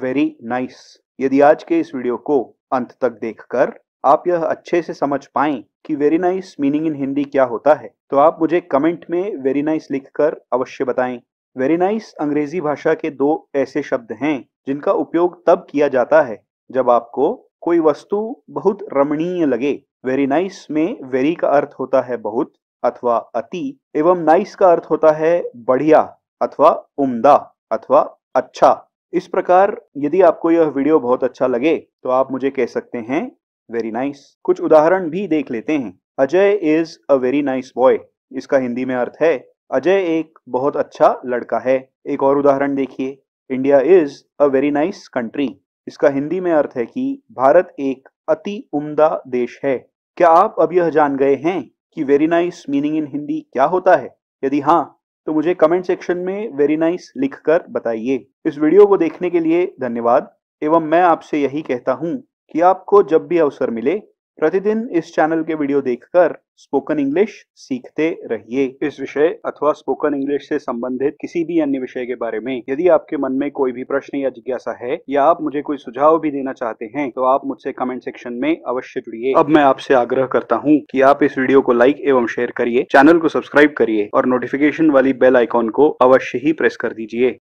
Very nice यदि आज के इस वीडियो को अंत तक देखकर आप यह अच्छे से समझ पाए कि very nice meaning in Hindi क्या होता है तो आप मुझे कमेंट में वेरी नाइस लिखकर अवश्य बताएं वेरी नाइस nice अंग्रेजी भाषा के दो ऐसे शब्द हैं जिनका उपयोग तब किया जाता है जब आपको कोई वस्तु बहुत रमणीय लगे वेरी नाइस nice में वेरी का अर्थ होता है बहुत अथवा अति एवं नाइस nice का अर्थ होता है बढ़िया अथवा उम्दा अथवा अच्छा इस प्रकार यदि आपको यह वीडियो बहुत अच्छा लगे तो आप मुझे कह सकते हैं वेरी नाइस nice. कुछ उदाहरण भी देख लेते हैं Ajay is a very nice boy इसका हिंदी में अर्थ है अजय एक बहुत अच्छा लड़का है एक और उदाहरण देखिए India is a very nice country इसका हिंदी में अर्थ है कि भारत एक अति उम्दा देश है क्या आप अब यह जान गए हैं कि very nice meaning in Hindi क्या होता है यदि हाँ तो मुझे कमेंट सेक्शन में वेरी नाइस लिख कर बताइए इस वीडियो को देखने के लिए धन्यवाद एवं मैं आपसे यही कहता हूँ कि आपको जब भी अवसर मिले प्रतिदिन इस चैनल के वीडियो देखकर स्पोकन इंग्लिश सीखते रहिए इस विषय अथवा स्पोकन इंग्लिश से संबंधित किसी भी अन्य विषय के बारे में यदि आपके मन में कोई भी प्रश्न या जिज्ञासा है या आप मुझे कोई सुझाव भी देना चाहते हैं तो आप मुझसे कमेंट सेक्शन में अवश्य जुड़िए अब मैं आपसे आग्रह करता हूँ कि आप इस वीडियो को लाइक एवं शेयर करिए चैनल को सब्सक्राइब करिए और नोटिफिकेशन वाली बेल आइकॉन को अवश्य ही प्रेस कर दीजिए